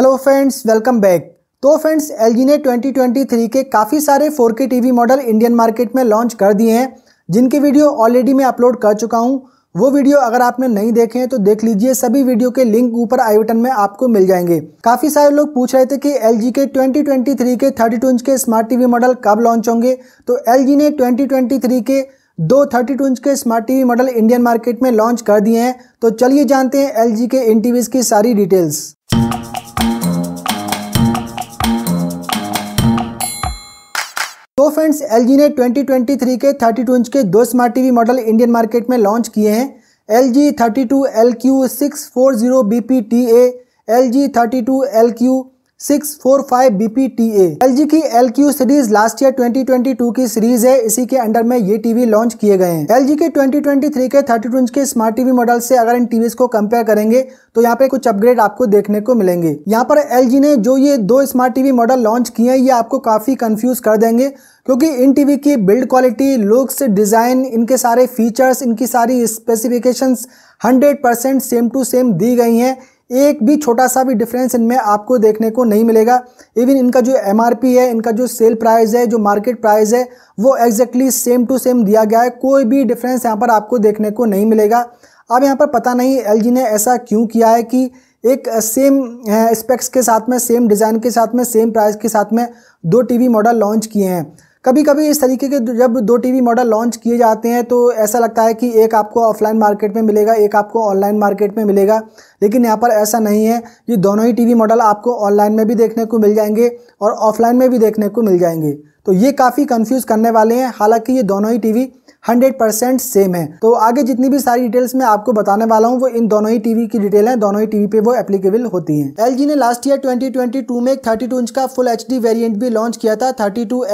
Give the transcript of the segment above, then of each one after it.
hello friends welcome back तो friends L G ने twenty के काफ़ी सारे 4K TV model Indian market में लॉन्च कर दिए हैं जिनके वीडियो ऑलरेडी मैं अपलोड कर चुका हूँ वो वीडियो अगर आपने नहीं देखे हैं तो देख लीजिए सभी वीडियो के लिंक ऊपर आई बटन में आपको मिल जाएंगे काफ़ी सारे लोग पूछ रहे थे कि एल के 2023 के 32 इंच के स्मार्ट टीवी मॉडल कब लॉन्च होंगे तो एल ने 2023 के दो 32 इंच के smart TV model Indian market में लॉन्च कर दिए हैं तो चलिए जानते हैं एल के इन टीवीज़ की सारी डिटेल्स तो फ्रेंड्स एल ने 2023 के 32 इंच के दो smart TV model Indian market में लॉन्च किए हैं L G thirty two L Q six four zero B P T A L G thirty two L Q six four five B P T A L G की L Q series last year 2022 की series है इसी के under में ये TV launch किए गए हैं एल जी के 2023 के 32 इंच के स्मार्ट टीवी मॉडल से अगर इन टीवी को कंपेयर करेंगे तो यहाँ पे कुछ अपग्रेड आपको देखने को मिलेंगे यहाँ पर एल जी ने जो ये दो स्मार्ट टीवी मॉडल लॉन्च किए हैं ये आपको काफी कंफ्यूज कर देंगे क्योंकि इन टीवी की बिल्ड क्वालिटी लुक्स डिजाइन इनके सारे फीचर्स इनकी सारी स्पेसिफिकेशंस 100% सेम टू सेम दी गई हैं एक भी छोटा सा भी डिफरेंस इनमें आपको देखने को नहीं मिलेगा इवन इनका जो एम है इनका जो सेल प्राइस है जो मार्केट प्राइस है वो एग्जैक्टली सेम टू सेम दिया गया है कोई भी डिफरेंस यहाँ पर आपको देखने को नहीं मिलेगा अब यहाँ पर पता नहीं एल ने ऐसा क्यों किया है कि एक सेम स्पेक्स के साथ में सेम डिज़ाइन के साथ में सेम प्राइस के साथ में दो टीवी मॉडल लॉन्च किए हैं कभी कभी इस तरीके के जब दो टीवी मॉडल लॉन्च किए जाते हैं तो ऐसा लगता है कि एक आपको ऑफलाइन मार्केट में मिलेगा एक आपको ऑनलाइन मार्केट में मिलेगा लेकिन यहाँ पर ऐसा नहीं है ये दोनों ही टीवी मॉडल आपको ऑनलाइन में भी देखने को मिल जाएंगे और ऑफलाइन में भी देखने को मिल जाएंगे तो ये काफ़ी कन्फ्यूज़ करने वाले हैं हालाँकि ये दोनों ही टीवी हंड्रेड परसेंट सेम है तो आगे जितनी भी सारी डिटेल्स मैं आपको बताने वाला हूँ वो इन दोनों ही टीवी की डिटेल है दोनों ही टीवी पे वो एप्लीकेबल होती है एल ने लास्ट ईयर ट्वेंटी में एक थर्टी इंच का फुल एच वेरियंट भी लॉन्च किया था thirty two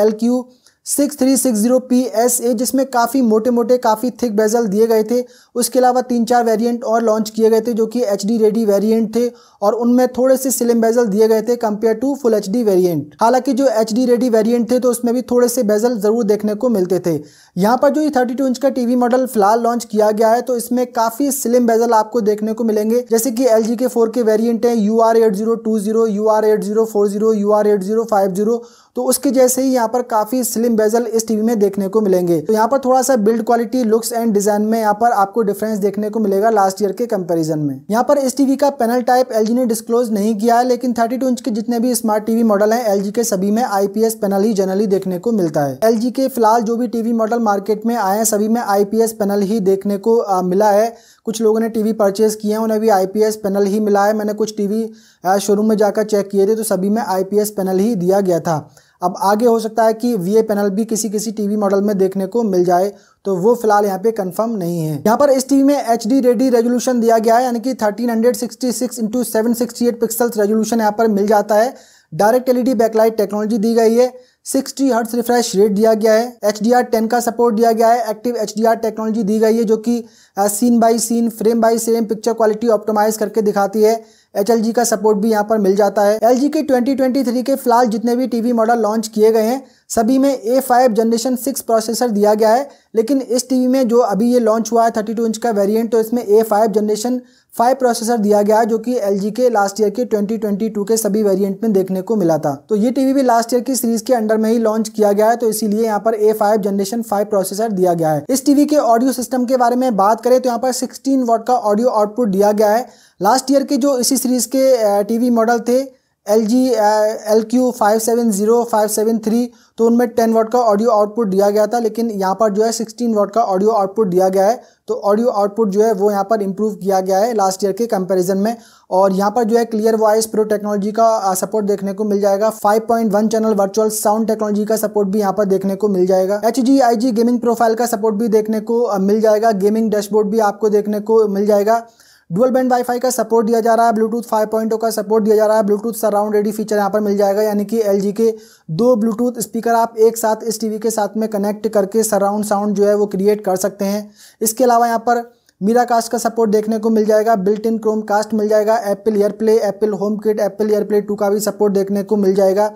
six three six zero P S A जिसमें काफ़ी मोटे मोटे काफ़ी थिक बेजल दिए गए थे उसके अलावा तीन चार वेरिएंट और लॉन्च किए गए थे जो कि एच डी रेडी वेरिएंट थे और उनमें थोड़े से स्लिम बेजल दिए गए थे compare to full H D variant हालांकि जो एच डी रेडी वेरियंट थे तो उसमें भी थोड़े से बेजल ज़रूर देखने को मिलते थे यहाँ पर जो ये थर्टी टू इंच का टीवी मॉडल फिलहाल लॉन्च किया गया है तो इसमें काफ़ी स्लिम बेजल आपको देखने को मिलेंगे जैसे कि एल जी के फोर के वेरियंट हैं U R eight zero two zero U R eight zero four zero U R eight zero five zero तो उसके जैसे ही यहाँ पर काफ़ी स्लिम बेजल इस टीवी में देखने को मिलेंगे तो यहाँ पर थोड़ा सा build quality looks and design में यहाँ पर आपको डिफरेंस देखने को मिलेगा लास्ट ईयर के कंपेरिजन में यहाँ पर इस टीवी का पैनल टाइप एल ने डिस्क्लोज नहीं किया है लेकिन थर्टी इंच के जितने भी स्मार्ट टीवी मॉडल है एल के सभी में आई पैनल ही जनरली देखने को मिलता है एल के फिलहाल जो भी टीवी मॉडल मार्केट में आए हैं सभी में आई पैनल ही देखने को मिला है कुछ लोगों ने टीवी परचेज किए हैं उन्हें भी आईपीएस पैनल ही मिला है मैंने कुछ टीवी शोरूम में जाकर चेक किए थे तो सभी में आईपीएस पैनल ही दिया गया था अब आगे हो सकता है कि वी पैनल भी किसी किसी टीवी मॉडल में देखने को मिल जाए तो वो फिलहाल यहाँ पे कंफर्म नहीं है यहाँ पर इस टीवी में एच डी रेडी रेजोल्यूशन दिया गया है यानी कि 1366 इंटू एट पिक्सल्स रेजोल्यूशन यहाँ पर मिल जाता है डायरेक्ट एलईडी बैकलाइट टेक्नोलॉजी दी गई है 60 हर्ट्स रिफ्रेश रेट दिया गया है एच डी आर टेन का सपोर्ट दिया गया है active H D R technology दी गई है जो कि scene by scene frame by frame picture quality optimize करके दिखाती है एच एल जी का सपोर्ट भी यहाँ पर मिल जाता है एल जी के ट्वेंटी ट्वेंटी थ्री के फिलहाल जितने भी टी वी मॉडल लॉन्च किए गए हैं सभी में A five generation six processor दिया गया है लेकिन इस टी वी में जो अभी ये लॉन्च हुआ है थर्टी टू इंच का वेरियंट तो इसमें A five generation five processor दिया गया है जो कि एल के लास्ट ईयर के 2022 के सभी वेरिएंट में देखने को मिला था तो ये टीवी भी लास्ट ईयर की सीरीज के अंडर में ही लॉन्च किया गया है तो इसीलिए यहाँ पर A five generation five processor दिया गया है इस टीवी के ऑडियो सिस्टम के बारे में बात करें तो यहाँ पर सिक्सटीन वॉट का ऑडियो आउटपुट दिया गया है लास्ट ईयर के जो इसी सीरीज के टीवी मॉडल थे L G L Q five seven zero five seven three तो उनमें टेन वाट का ऑडियो आउटपुट दिया गया था लेकिन यहाँ पर जो है सिक्सटीन वाट का ऑडियो आउटपुट दिया गया है तो ऑडियो आउटपुट जो है वो यहाँ पर इम्प्रूव किया गया है लास्ट ईयर के कंपैरिजन में और यहाँ पर जो है क्लियर वॉइस प्रो टेक्नोलॉजी का सपोर्ट uh, देखने को मिल जाएगा 5.1 चैनल वर्चुअल साउंड टेक्नोलॉजी का सपोर्ट भी यहाँ पर देखने को मिल जाएगा H G I G gaming profile का सपोर्ट भी देखने को uh, मिल जाएगा गेमिंग डैशबोर्ड भी आपको देखने को मिल जाएगा डुअल बैंड वाईफाई का सपोर्ट दिया जा रहा है ब्लूटूथ 5.0 का सपोर्ट दिया जा रहा है ब्लूटूथ सराउंड रेडी फीचर यहाँ पर मिल जाएगा यानी कि एल के दो ब्लूटूथ स्पीकर आप एक साथ इस टीवी के साथ में कनेक्ट करके सराउंड साउंड जो है वो क्रिएट कर सकते हैं इसके अलावा यहाँ पर मीरा कास्ट का सपोर्ट देखने को मिल जाएगा बिल्ट इन क्रोम कास्ट मिल जाएगा Apple AirPlay Apple HomeKit Apple AirPlay two का भी सपोर्ट देखने को मिल जाएगा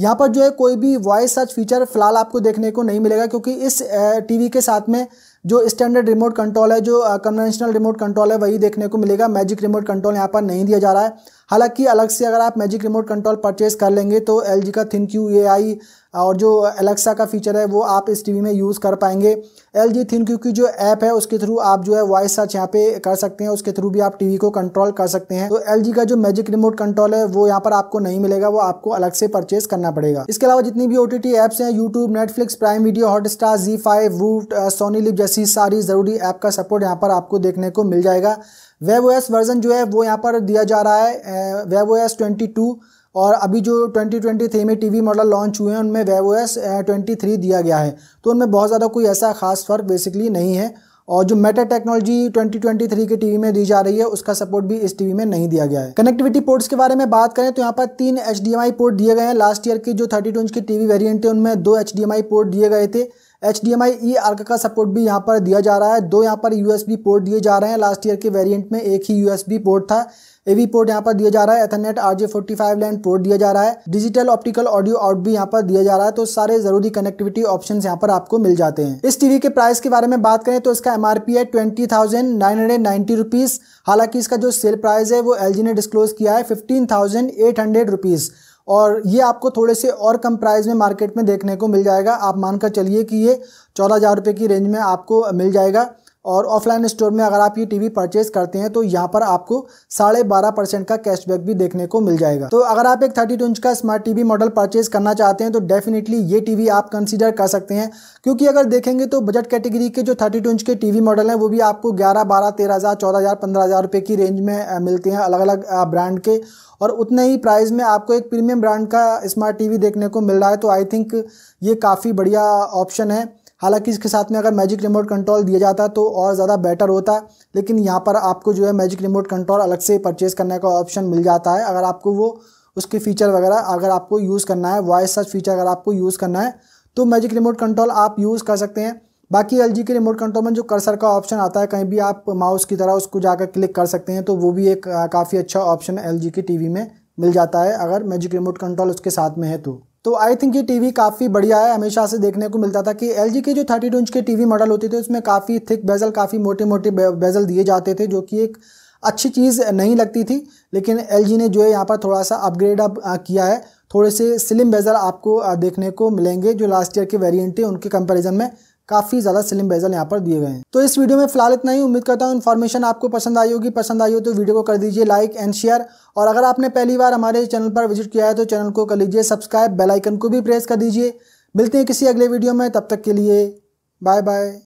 यहाँ पर जो है कोई भी वॉइस सर्च फीचर फिलहाल आपको देखने को नहीं मिलेगा क्योंकि इस टीवी के साथ में जो स्टैंडर्ड रिमोट कंट्रोल है जो कन्वेंशनल रिमोट कंट्रोल है वही देखने को मिलेगा मैजिक रिमोट कंट्रोल यहाँ पर नहीं दिया जा रहा है हालांकि अलग से अगर आप मैजिक रिमोट कंट्रोल परचेज कर लेंगे तो एल का थिन क्यू ए आई और जो एलेक्सा का फीचर है वो आप इस टीवी में यूज़ कर पाएंगे एल जी थिन क्यू की जो ऐप है उसके थ्रू आप जो है वॉइस सर्च यहाँ पे कर सकते हैं उसके थ्रू भी आप टीवी को कंट्रोल कर सकते हैं तो एल का जो मैजिक रिमोट कंट्रोल है वो यहाँ पर आपको नहीं मिलेगा वो आपको अलग से परचेज करना पड़ेगा इसके अलावा जितनी भी ओ टी एप्स हैं YouTube Netflix Prime Video Hotstar Zee five Voot Sony lip जैसी सारी ज़रूरी ऐप का सपोर्ट यहाँ पर आपको देखने को मिल जाएगा वेब ओएस वर्जन जो है वो यहाँ पर दिया जा रहा है web O S twenty two और अभी जो ट्वेंटी ट्वेंटी थ्री में टी वी मॉडल लॉन्च हुए हैं उनमें web O S twenty three दिया गया है तो उनमें बहुत ज़्यादा कोई ऐसा खास फ़र्क बेसिकली नहीं है और जो मेटा टेक्नोलॉजी 2023 के टीवी में दी जा रही है उसका सपोर्ट भी इस टीवी में नहीं दिया गया है कनेक्टिविटी पोर्ट्स के बारे में बात करें तो यहाँ पर तीन एच पोर्ट दिए गए हैं लास्ट ईयर के जो थर्टी इंच के टीवी वेरियंट थे उनमें दो एच पोर्ट दिए गए थे H D M I e ARC का सपोर्ट भी यहाँ पर दिया जा रहा है दो यहाँ पर यू पोर्ट दिए जा रहे हैं लास्ट ईयर के वेरिएंट में एक ही यू पोर्ट था एवी पोर्ट यहाँ पर दिया जा रहा है Ethernet R J forty five LAN port दिया जा रहा है डिजिटल ऑप्टिकल ऑडियो आउट भी यहाँ पर दिया जा रहा है तो सारे जरूरी कनेक्टिविटी ऑप्शन यहाँ पर आपको मिल जाते हैं इस टीवी के प्राइस के बारे में बात करें तो इसका एम आर पी है twenty thousand nine hundred ninety rupees हालांकि इसका जो सेल प्राइस है वो एल ने डिस्क्लोज किया है fifteen thousand eight hundred rupees और ये आपको थोड़े से और कम प्राइस में मार्केट में देखने को मिल जाएगा आप मानकर चलिए कि ये चौदह हज़ार रुपये की रेंज में आपको मिल जाएगा और ऑफलाइन स्टोर में अगर आप ये टीवी परचेज करते हैं तो यहाँ पर आपको साढ़े बारह परसेंट का कैशबैक भी देखने को मिल जाएगा तो अगर आप एक थर्टी टू इंच का स्मार्ट टीवी मॉडल परचेज करना चाहते हैं तो डेफिनेटली ये टीवी आप कंसीडर कर सकते हैं क्योंकि अगर देखेंगे तो बजट कैटेगरी के जो थर्टी टू इंच के टीवी मॉडल हैं वो भी आपको ग्यारह बारह तेरह हज़ार चौदह हज़ार पंद्रह हज़ार रुपये की रेंज में मिलते हैं अलग अलग ब्रांड के और उतने ही प्राइस में आपको एक प्रीमियम ब्रांड का स्मार्ट टीवी देखने को मिल रहा है तो आई थिंक ये काफ़ी बढ़िया ऑप्शन है हालांकि इसके साथ में अगर मैजिक रिमोट कंट्रोल दिया जाता तो और ज़्यादा बेटर होता लेकिन यहाँ पर आपको जो है मैजिक रिमोट कंट्रोल अलग से परचेज़ करने का ऑप्शन मिल जाता है अगर आपको वो उसके फ़ीचर वगैरह अगर आपको यूज़ करना है वॉइस सर्च फीचर अगर आपको यूज़ करना है तो मैजिक रिमोट कंट्रोल आप यूज़ कर सकते हैं बाकी एल के रिमोट कंट्रोल में जो कर्सर का ऑप्शन आता है कहीं भी आप माउस की तरह उसको जाकर क्लिक कर सकते हैं तो वो भी एक काफ़ी अच्छा ऑप्शन एल के टी में मिल जाता है अगर मैजिक रिमोट कंट्रोल उसके साथ में है तो तो आई थिंक ये टीवी काफ़ी बढ़िया है हमेशा से देखने को मिलता था कि एल के जो थर्टी टू इंच के टीवी मॉडल होते थे उसमें काफ़ी थिक बेजल काफ़ी मोटे मोटे बेजल दिए जाते थे जो कि एक अच्छी चीज़ नहीं लगती थी लेकिन एल ने जो है यहाँ पर थोड़ा सा अपग्रेड अप किया है थोड़े से स्लिम बेजल आपको देखने को मिलेंगे जो लास्ट ईयर के वेरियंट थे उनके कंपेरिजन में काफी ज्यादा स्लिम बेजल यहाँ पर दिए गए हैं तो इस वीडियो में फिलहाल इतना ही उम्मीद करता हूँ इन्फॉर्मेशन आपको पसंद आई होगी पसंद आई हो तो वीडियो को कर दीजिए लाइक एंड शेयर और अगर आपने पहली बार हमारे चैनल पर विजिट किया है तो चैनल को कर लीजिए सब्सक्राइब बेलाइकन को भी प्रेस कर दीजिए मिलते हैं किसी अगले वीडियो में तब तक के लिए बाय बाय